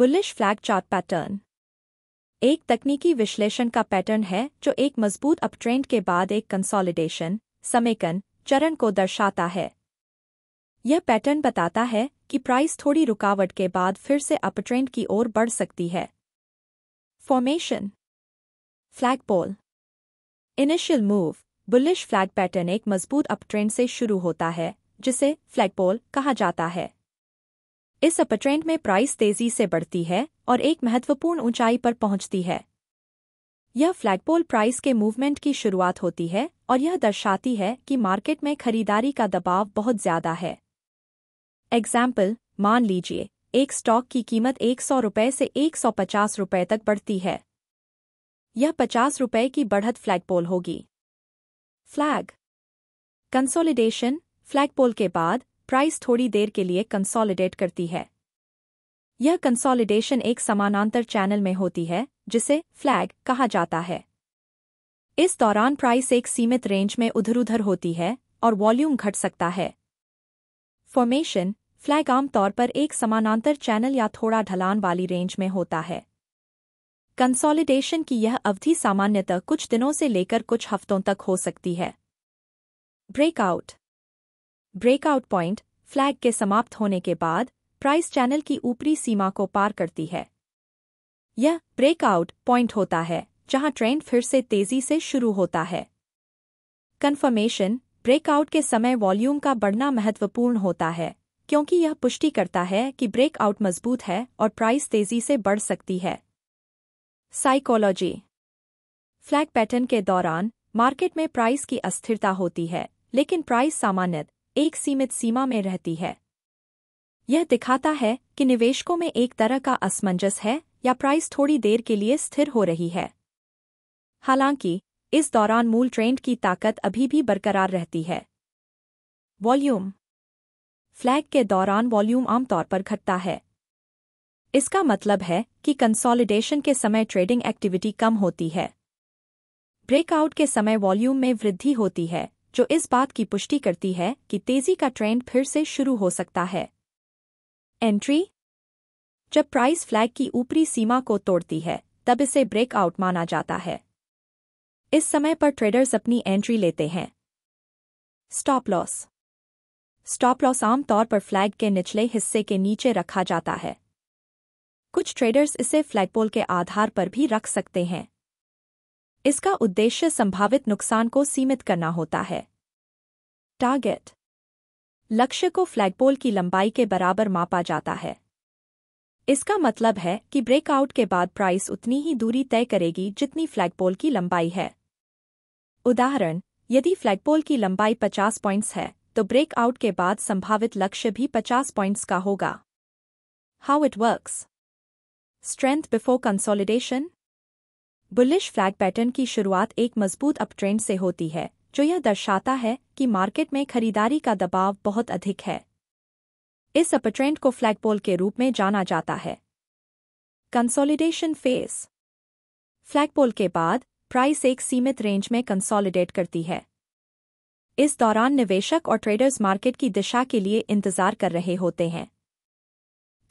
bullish flag chart pattern एक तकनीकी विश्लेषण का पैटर्न है जो एक मजबूत अपट्रेंड के बाद एक कंसोलिडेशन समेकन चरण को दर्शाता है यह पैटर्न बताता है कि प्राइस थोड़ी रुकावट के बाद फिर से अपट्रेंड की ओर बढ़ सकती है formation flag pole initial move bullish flag pattern एक मजबूत अपट्रेंड से शुरू होता है जिसे फ्लैगपोल कहा जाता है इस अपट्रेंड में प्राइस तेजी से बढ़ती है और एक महत्वपूर्ण ऊंचाई पर पहुंचती है यह फ्लैगपोल प्राइस के मूवमेंट की शुरुआत होती है और यह दर्शाती है कि मार्केट में खरीदारी का दबाव बहुत ज्यादा है एग्जाम्पल मान लीजिए एक स्टॉक की कीमत एक सौ रुपये से एक सौ पचास रुपये तक बढ़ती है यह पचास रुपये की बढ़त फ्लैगपोल होगी फ्लैग कंसोलिडेशन फ्लैगपोल के बाद प्राइस थोड़ी देर के लिए कंसोलिडेट करती है यह कंसोलिडेशन एक समानांतर चैनल में होती है जिसे फ्लैग कहा जाता है इस दौरान प्राइस एक सीमित रेंज में उधर उधर होती है और वॉल्यूम घट सकता है फॉर्मेशन फ्लैग आमतौर पर एक समानांतर चैनल या थोड़ा ढलान वाली रेंज में होता है कंसोलिडेशन की यह अवधि सामान्यतः कुछ दिनों से लेकर कुछ हफ्तों तक हो सकती है ब्रेकआउट ब्रेकआउट पॉइंट फ्लैग के समाप्त होने के बाद प्राइस चैनल की ऊपरी सीमा को पार करती है यह ब्रेकआउट पॉइंट होता है जहां ट्रेंड फिर से तेजी से शुरू होता है कन्फर्मेशन ब्रेकआउट के समय वॉल्यूम का बढ़ना महत्वपूर्ण होता है क्योंकि यह पुष्टि करता है कि ब्रेकआउट मजबूत है और प्राइस तेजी से बढ़ सकती है साइकोलॉजी फ्लैग पैटर्न के दौरान मार्केट में प्राइस की अस्थिरता होती है लेकिन प्राइस सामान्यतः एक सीमित सीमा में रहती है यह दिखाता है कि निवेशकों में एक तरह का असमंजस है या प्राइस थोड़ी देर के लिए स्थिर हो रही है हालांकि इस दौरान मूल ट्रेंड की ताकत अभी भी बरकरार रहती है वॉल्यूम फ्लैग के दौरान वॉल्यूम आमतौर पर घटता है इसका मतलब है कि कंसोलिडेशन के समय ट्रेडिंग एक्टिविटी कम होती है ब्रेकआउट के समय वॉल्यूम में वृद्धि होती है जो इस बात की पुष्टि करती है कि तेजी का ट्रेंड फिर से शुरू हो सकता है एंट्री जब प्राइस फ्लैग की ऊपरी सीमा को तोड़ती है तब इसे ब्रेकआउट माना जाता है इस समय पर ट्रेडर्स अपनी एंट्री लेते हैं स्टॉप लॉस स्टॉप लॉस आमतौर पर फ्लैग के निचले हिस्से के नीचे रखा जाता है कुछ ट्रेडर्स इसे फ्लैगपोल के आधार पर भी रख सकते हैं इसका उद्देश्य संभावित नुकसान को सीमित करना होता है टारगेट लक्ष्य को फ्लैगपोल की लंबाई के बराबर मापा जाता है इसका मतलब है कि ब्रेकआउट के बाद प्राइस उतनी ही दूरी तय करेगी जितनी फ्लैगपोल की लंबाई है उदाहरण यदि फ्लैगपोल की लंबाई 50 पॉइंट्स है तो ब्रेकआउट के बाद संभावित लक्ष्य भी 50 पॉइंट्स का होगा how it works strength before consolidation bullish flag pattern की शुरुआत एक मजबूत अपट्रेंड से होती है जो यह दर्शाता है कि मार्केट में खरीदारी का दबाव बहुत अधिक है इस अपट्रेंड को फ्लैगपोल के रूप में जाना जाता है कंसोलिडेशन फेस फ्लैगपोल के बाद प्राइस एक सीमित रेंज में कंसोलिडेट करती है इस दौरान निवेशक और ट्रेडर्स मार्केट की दिशा के लिए इंतजार कर रहे होते हैं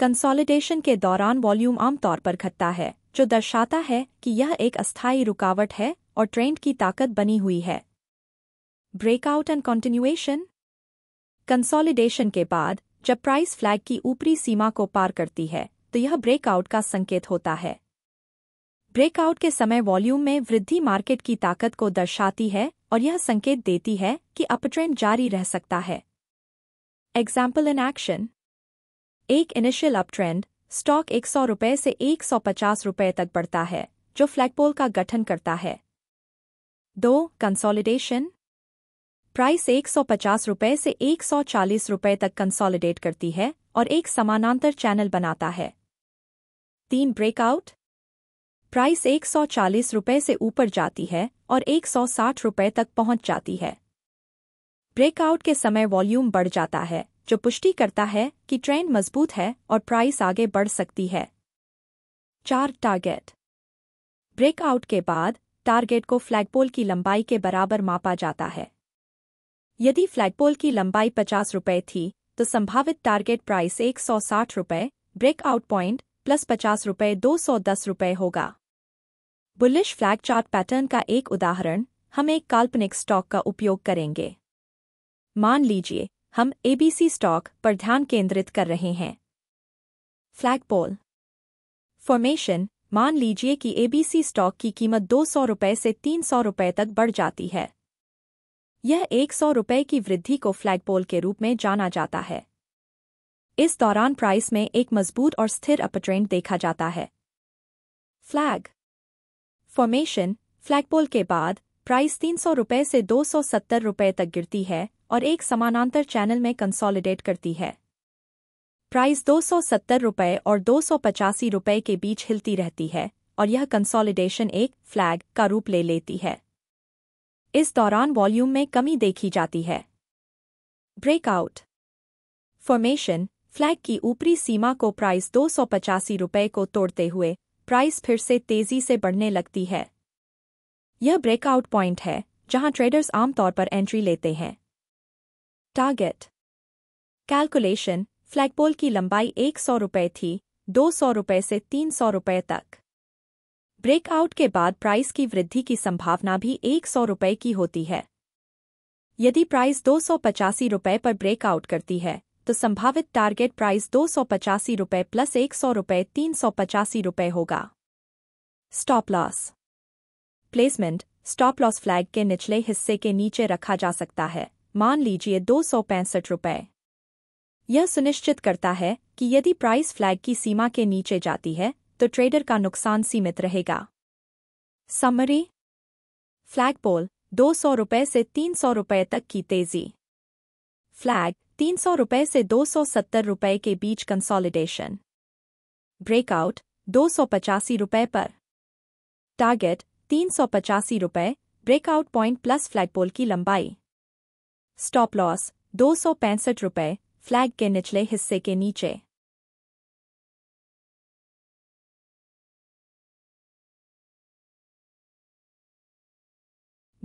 कंसोलिडेशन के दौरान वॉल्यूम आमतौर पर घटता है जो दर्शाता है कि यह एक अस्थायी रुकावट है और ट्रेंड की ताकत बनी हुई है ब्रेकआउट एंड कंटिन्यूएशन कंसोलिडेशन के बाद जब प्राइस फ्लैग की ऊपरी सीमा को पार करती है तो यह ब्रेकआउट का संकेत होता है ब्रेकआउट के समय वॉल्यूम में वृद्धि मार्केट की ताकत को दर्शाती है और यह संकेत देती है कि अपट्रेंड जारी रह सकता है एग्जाम्पल इन एक्शन एक इनिशियल अपट्रेंड स्टॉक एक सौ रुपये से एक सौ पचास रुपये तक बढ़ता है जो फ्लैगपोल का गठन करता है दो कंसोलिडेशन प्राइस एक सौ पचास रुपये से एक सौ चालीस रुपये तक कंसोलिडेट करती है और एक समानांतर चैनल बनाता है तीन ब्रेकआउट प्राइस एक सौ चालीस रुपये से ऊपर जाती है और एक सौ साठ रुपये तक पहुंच जाती है ब्रेकआउट के समय वॉल्यूम बढ़ जाता है जो पुष्टि करता है कि ट्रेंड मजबूत है और प्राइस आगे बढ़ सकती है चार टारगेट ब्रेकआउट के बाद टारगेट को फ्लैगपोल की लंबाई के बराबर मापा जाता है यदि फ्लैगपोल की लंबाई पचास रुपये थी तो संभावित टारगेट प्राइस एक सौ साठ रुपये ब्रेकआउट पॉइंट प्लस पचास रुपये दो सौ दस रुपये होगा बुलिश फ्लैग चार्ट पैटर्न का एक उदाहरण हम एक काल्पनिक स्टॉक का उपयोग करेंगे मान लीजिए हम एबीसी स्टॉक पर ध्यान केंद्रित कर रहे हैं फ्लैगपोल फॉर्मेशन मान लीजिए कि एबीसी स्टॉक की कीमत दो सौ रुपये से तीन सौ रुपये तक बढ़ जाती है यह एक सौ रुपये की वृद्धि को फ्लैगपोल के रूप में जाना जाता है इस दौरान प्राइस में एक मजबूत और स्थिर अपट्रेंड देखा जाता है फ्लैग फॉर्मेशन फ्लैगपोल के बाद प्राइस तीन सौ रुपये से दो सौ सत्तर रुपये तक गिरती है और एक समानांतर चैनल में कंसोलिडेट करती है प्राइस दो सौ सत्तर और दो सौ पचासी के बीच हिलती रहती है और यह कंसोलिडेशन एक फ्लैग का रूप ले लेती है इस दौरान वॉल्यूम में कमी देखी जाती है ब्रेकआउट फॉर्मेशन फ्लैग की ऊपरी सीमा को प्राइस दो सौ पचासी को तोड़ते हुए प्राइस फिर से तेजी से बढ़ने लगती है यह ब्रेकआउट पॉइंट है जहां ट्रेडर्स आमतौर पर एंट्री लेते हैं टारगेट कैलकुलेशन फ्लैगपोल की लंबाई एक सौ रुपये थी दो सौ रुपये से तीन सौ रुपये तक ब्रेकआउट के बाद प्राइस की वृद्धि की संभावना भी एक सौ रुपये की होती है यदि प्राइस दो सौ पचासी रुपये पर ब्रेकआउट करती है तो संभावित टारगेट प्राइस दो सौ पचासी रुपये प्लस एक सौ रुपये तीन सौ पचासी रुपये होगा stop loss placement stop loss flag के निचले हिस्से के नीचे रखा जा सकता है मान लीजिए दो सौ पैंसठ रुपये यह सुनिश्चित करता है कि यदि प्राइस फ्लैग की सीमा के नीचे जाती है तो ट्रेडर का नुकसान सीमित रहेगा समरी फ्लैग पोल दो सौ रुपये से तीन सौ रुपये तक की तेजी फ्लैग तीन सौ रुपये से दो सौ सत्तर रुपये के बीच कंसोलिडेशन ब्रेकआउट दो सौ पचासी रुपये पर टारगेट तीन सौ पचासी रुपये ब्रेकआउट पॉइंट प्लस फ्लैगपोल की लंबाई स्टॉप लॉस दो सौ पैंसठ रुपये फ्लैग के निचले हिस्से के नीचे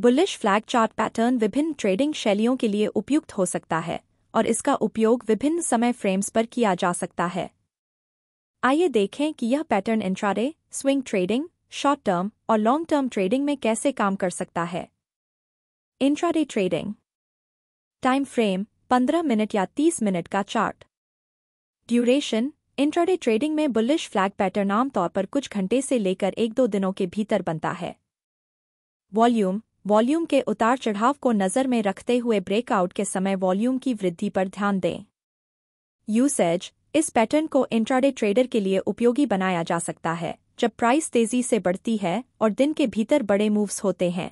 बुलिश फ्लैग चार्ट पैटर्न विभिन्न ट्रेडिंग शैलियों के लिए उपयुक्त हो सकता है और इसका उपयोग विभिन्न समय फ्रेम्स पर किया जा सकता है आइए देखें कि यह pattern intraday swing trading short term और लॉन्ग टर्म ट्रेडिंग में कैसे काम कर सकता है intraday trading time frame 15 minute या 30 मिनट का चार्ट ड्यूरेशन इंट्राडे ट्रेडिंग में बुलिश फ्लैग पैटर्न आमतौर पर कुछ घंटे से लेकर एक दो दिनों के भीतर बनता है वॉल्यूम वॉल्यूम के उतार चढ़ाव को नज़र में रखते हुए ब्रेकआउट के समय वॉल्यूम की वृद्धि पर ध्यान दें यूसेज इस पैटर्न को इंट्राडे ट्रेडर के लिए उपयोगी बनाया जा सकता है जब प्राइस तेजी से बढ़ती है और दिन के भीतर बड़े मूव्स होते हैं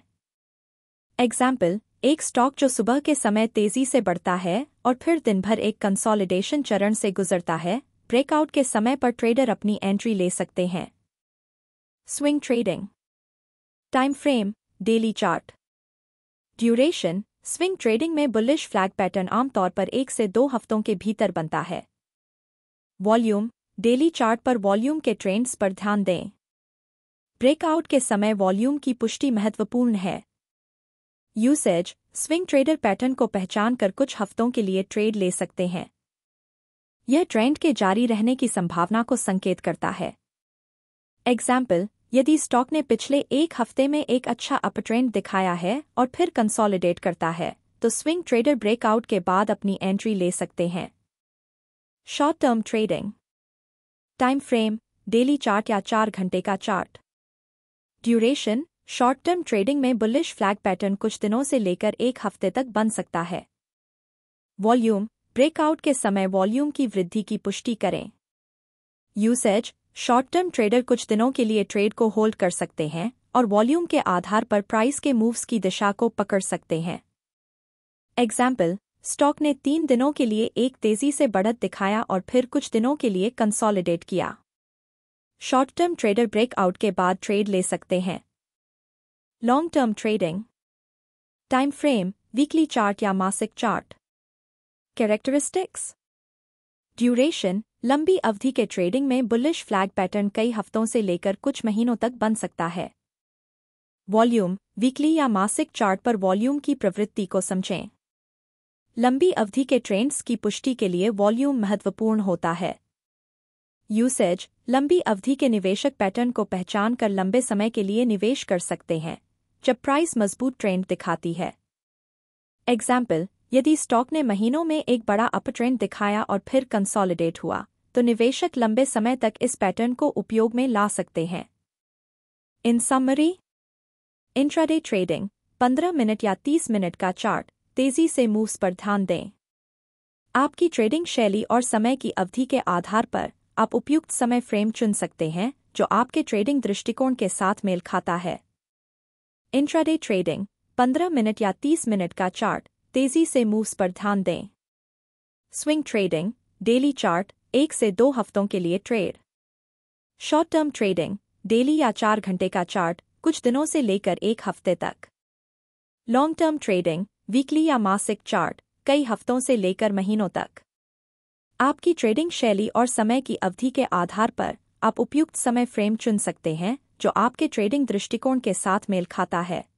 एग्जाम्पल एक स्टॉक जो सुबह के समय तेजी से बढ़ता है और फिर दिन भर एक कंसोलिडेशन चरण से गुजरता है ब्रेकआउट के समय पर ट्रेडर अपनी एंट्री ले सकते हैं swing trading time frame daily chart duration swing trading में बुलिश फ्लैग पैटर्न आमतौर पर एक से दो हफ्तों के भीतर बनता है वॉल्यूम डेली चार्ट पर वॉल्यूम के ट्रेंड्स पर ध्यान दें ब्रेकआउट के समय वॉल्यूम की पुष्टि महत्वपूर्ण है यूसेज स्विंग ट्रेडर पैटर्न को पहचान कर कुछ हफ्तों के लिए ट्रेड ले सकते हैं यह ट्रेंड के जारी रहने की संभावना को संकेत करता है एग्जाम्पल यदि स्टॉक ने पिछले एक हफ्ते में एक अच्छा अपट्रेंड दिखाया है और फिर कंसोलिडेट करता है तो स्विंग ट्रेडर ब्रेकआउट के बाद अपनी एंट्री ले सकते हैं short term trading time frame daily chart या चार घंटे का chart duration short term trading में बुलिश फ्लैग पैटर्न कुछ दिनों से लेकर एक हफ्ते तक बन सकता है वॉल्यूम ब्रेकआउट के समय वॉल्यूम की वृद्धि की पुष्टि करें यूसेज शॉर्ट टर्म ट्रेडर कुछ दिनों के लिए ट्रेड को होल्ड कर सकते हैं और वॉल्यूम के आधार पर प्राइस के मूव्स की दिशा को पकड़ सकते हैं एग्जाम्पल स्टॉक ने तीन दिनों के लिए एक तेजी से बढ़त दिखाया और फिर कुछ दिनों के लिए कंसोलिडेट किया शॉर्ट टर्म ट्रेडर ब्रेकआउट के बाद ट्रेड ले सकते हैं long term trading time frame weekly chart या मासिक चार्ट कैरेक्टरिस्टिक्स ड्यूरेशन लंबी अवधि के ट्रेडिंग में बुलिश फ्लैग पैटर्न कई हफ्तों से लेकर कुछ महीनों तक बन सकता है वॉल्यूम वीकली या मासिक चार्ट पर वॉल्यूम की प्रवृत्ति को समझें लंबी अवधि के ट्रेंड्स की पुष्टि के लिए वॉल्यूम महत्वपूर्ण होता है यूसेज लंबी अवधि के निवेशक पैटर्न को पहचान कर लंबे समय के लिए निवेश कर सकते हैं जब प्राइस मजबूत ट्रेंड दिखाती है एग्जाम्पल यदि स्टॉक ने महीनों में एक बड़ा अप ट्रेंड दिखाया और फिर कंसोलिडेट हुआ तो निवेशक लंबे समय तक इस पैटर्न को उपयोग में ला सकते हैं in summary intraday trading 15 minute या 30 मिनट का चार्ट तेजी से मूव्स पर ध्यान दें आपकी ट्रेडिंग शैली और समय की अवधि के आधार पर आप उपयुक्त समय फ्रेम चुन सकते हैं जो आपके ट्रेडिंग दृष्टिकोण के साथ मेल खाता है इंट्राडे ट्रेडिंग 15 मिनट या 30 मिनट का चार्ट तेजी से मूव्स पर ध्यान दें स्विंग ट्रेडिंग डेली चार्ट एक से दो हफ्तों के लिए trade short term trading daily या चार घंटे का चार्ट कुछ दिनों से लेकर एक हफ्ते तक लॉन्ग टर्म ट्रेडिंग वीकली या मासिक चार्ट कई हफ्तों से लेकर महीनों तक आपकी ट्रेडिंग शैली और समय की अवधि के आधार पर आप उपयुक्त समय फ्रेम चुन सकते हैं जो आपके ट्रेडिंग दृष्टिकोण के साथ मेल खाता है